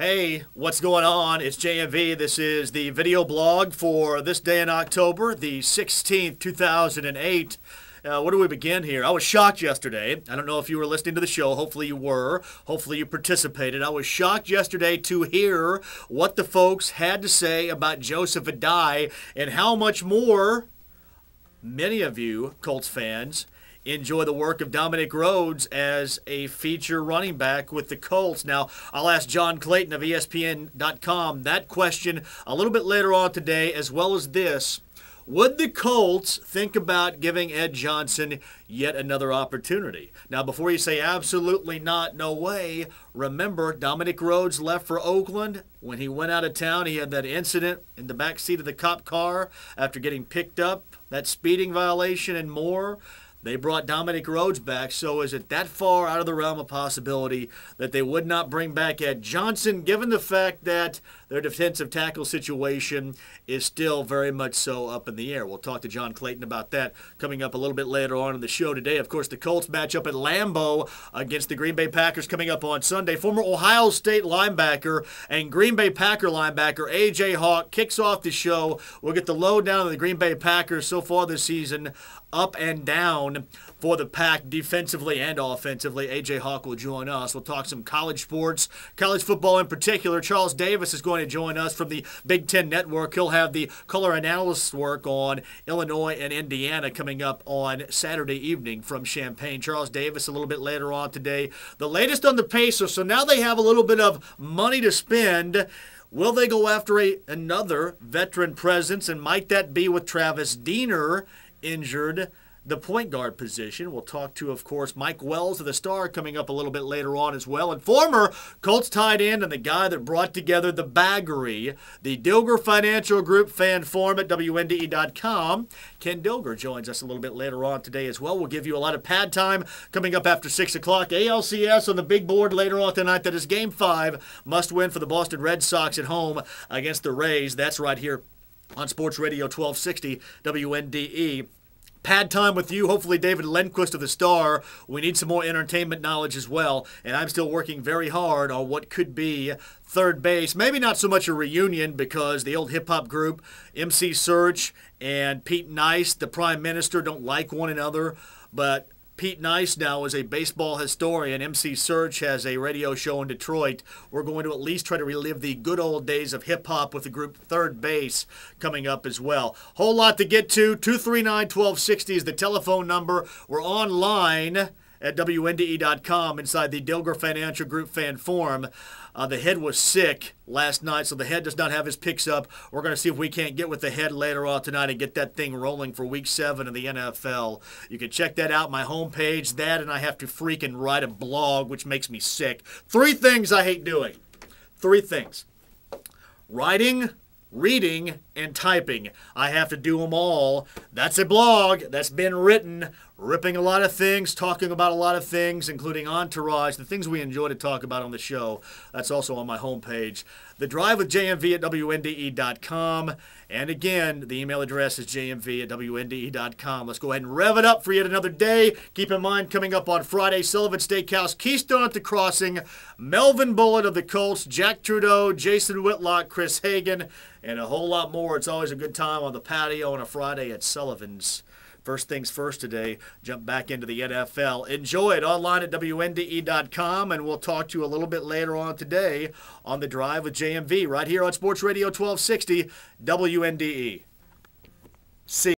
Hey, what's going on? It's JMV. This is the video blog for this day in October, the 16th, 2008. Uh, where do we begin here? I was shocked yesterday. I don't know if you were listening to the show. Hopefully you were. Hopefully you participated. I was shocked yesterday to hear what the folks had to say about Joseph Adai and how much more many of you Colts fans enjoy the work of Dominic Rhodes as a feature running back with the Colts. Now, I'll ask John Clayton of ESPN.com that question a little bit later on today, as well as this. Would the Colts think about giving Ed Johnson yet another opportunity? Now, before you say absolutely not, no way, remember Dominic Rhodes left for Oakland. When he went out of town, he had that incident in the back seat of the cop car after getting picked up, that speeding violation, and more. They brought Dominic Rhodes back, so is it that far out of the realm of possibility that they would not bring back Ed Johnson, given the fact that their defensive tackle situation is still very much so up in the air? We'll talk to John Clayton about that coming up a little bit later on in the show today. Of course, the Colts match up at Lambeau against the Green Bay Packers coming up on Sunday. Former Ohio State linebacker and Green Bay Packer linebacker A.J. Hawk kicks off the show. We'll get the lowdown on the Green Bay Packers so far this season up and down for the pack defensively and offensively. AJ Hawk will join us. We'll talk some college sports, college football in particular. Charles Davis is going to join us from the Big Ten Network. He'll have the color analysis work on Illinois and Indiana coming up on Saturday evening from Champaign. Charles Davis a little bit later on today. The latest on the Pacers. So now they have a little bit of money to spend. Will they go after a, another veteran presence, and might that be with Travis Diener injured the point guard position. We'll talk to, of course, Mike Wells of the Star coming up a little bit later on as well, and former Colts tight end and the guy that brought together the baggery, the Dilger Financial Group fan forum at WNDE.com. Ken Dilger joins us a little bit later on today as well. We'll give you a lot of pad time coming up after 6 o'clock. ALCS on the big board later on tonight. That is game five. Must win for the Boston Red Sox at home against the Rays. That's right here on Sports Radio 1260 WNDE. Pad time with you. Hopefully, David Lenquist of the Star. We need some more entertainment knowledge as well. And I'm still working very hard on what could be third base. Maybe not so much a reunion because the old hip hop group, MC Search and Pete Nice, the Prime Minister, don't like one another. But Pete Nice now is a baseball historian. MC Search has a radio show in Detroit. We're going to at least try to relive the good old days of hip hop with the group Third Base coming up as well. Whole lot to get to. 239 1260 is the telephone number. We're online at WNDE.com inside the Dilger Financial Group fan forum. Uh, the head was sick last night, so the head does not have his picks up. We're going to see if we can't get with the head later on tonight and get that thing rolling for week seven of the NFL. You can check that out, my homepage, that, and I have to freaking write a blog, which makes me sick. Three things I hate doing. Three things writing, reading, and typing. I have to do them all. That's a blog that's been written, ripping a lot of things, talking about a lot of things, including entourage, the things we enjoy to talk about on the show. That's also on my homepage. The drive with JMV at WNDE.com. And again, the email address is jmv at WNDE.com. Let's go ahead and rev it up for yet another day. Keep in mind, coming up on Friday, Sullivan Steakhouse, Keystone at the Crossing, Melvin Bullitt of the Colts, Jack Trudeau, Jason Whitlock, Chris Hagan, and a whole lot more it's always a good time on the patio on a Friday at Sullivan's. First things first today, jump back into the NFL. Enjoy it online at WNDE.com, and we'll talk to you a little bit later on today on The Drive with JMV right here on Sports Radio 1260 WNDE. See